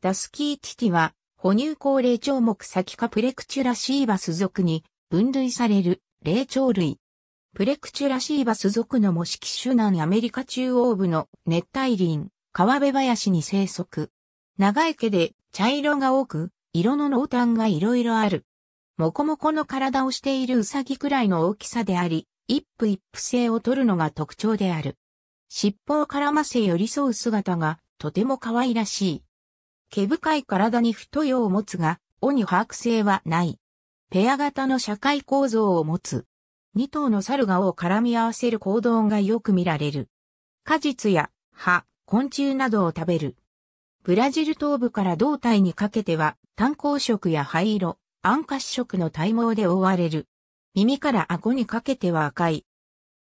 ダスキーティティは、哺乳高霊長目先か。プレクチュラシーバス属に分類される霊長類。プレクチュラシーバス属の模式種南アメリカ中央部の熱帯林、川辺林に生息。長い毛で茶色が多く、色の濃淡が色々ある。もこもこの体をしているウサギくらいの大きさであり、一夫一夫性を取るのが特徴である。尻尾を絡ませ寄り添う姿がとても可愛らしい。毛深い体に太陽を持つが、尾に把握性はない。ペア型の社会構造を持つ。二頭の猿が尾を絡み合わせる行動がよく見られる。果実や葉、昆虫などを食べる。ブラジル東部から胴体にかけては、炭鉱色や灰色、暗褐色の体毛で覆われる。耳から顎にかけては赤い。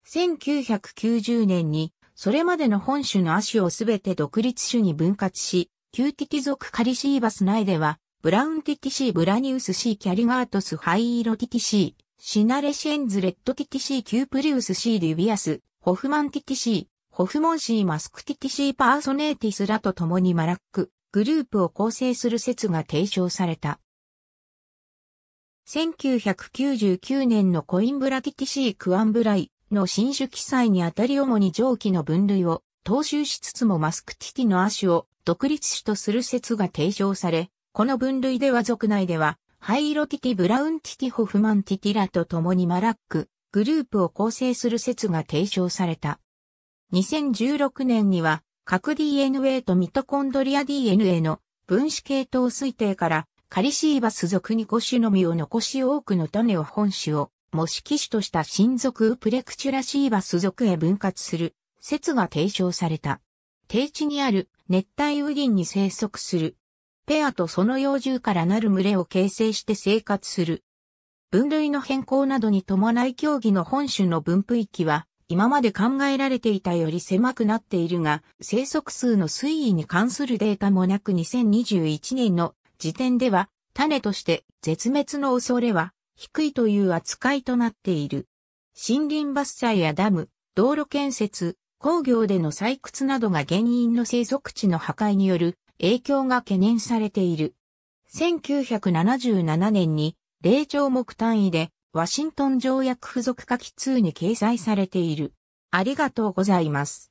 1990年に、それまでの本種の足をすべて独立種に分割し、旧ィ属カリシーバス内では、ブラウンテティィシーブラニウスシーキャリガートス灰色ィティシー、シナレシェンズレッドィシーキュープリウスシーリュビアスホフマンテティィシー、ホフモンシーマスクテティィシーパーソネーティスらと共にマラックグループを構成する説が提唱された。1999年のコインブラテティィシークアンブライの新種記載にあたり主に蒸気の分類を踏襲しつつもマスクティティの亜種を独立種とする説が提唱され、この分類では族内では、ハイロティティブラウンティティホフマンティティラと共にマラック、グループを構成する説が提唱された。2016年には、核 DNA とミトコンドリア DNA の分子系統推定から、カリシーバス属に5種のみを残し多くの種を本種を、模式種とした新属ウプレクチュラシーバス属へ分割する説が提唱された。低地にある熱帯雨林に生息する。ペアとその幼獣からなる群れを形成して生活する。分類の変更などに伴い競技の本種の分布域は、今まで考えられていたより狭くなっているが、生息数の推移に関するデータもなく2021年の時点では、種として絶滅の恐れは低いという扱いとなっている。森林伐採やダム、道路建設、工業での採掘などが原因の生息地の破壊による影響が懸念されている。1977年に、霊長目単位で、ワシントン条約付属下記2に掲載されている。ありがとうございます。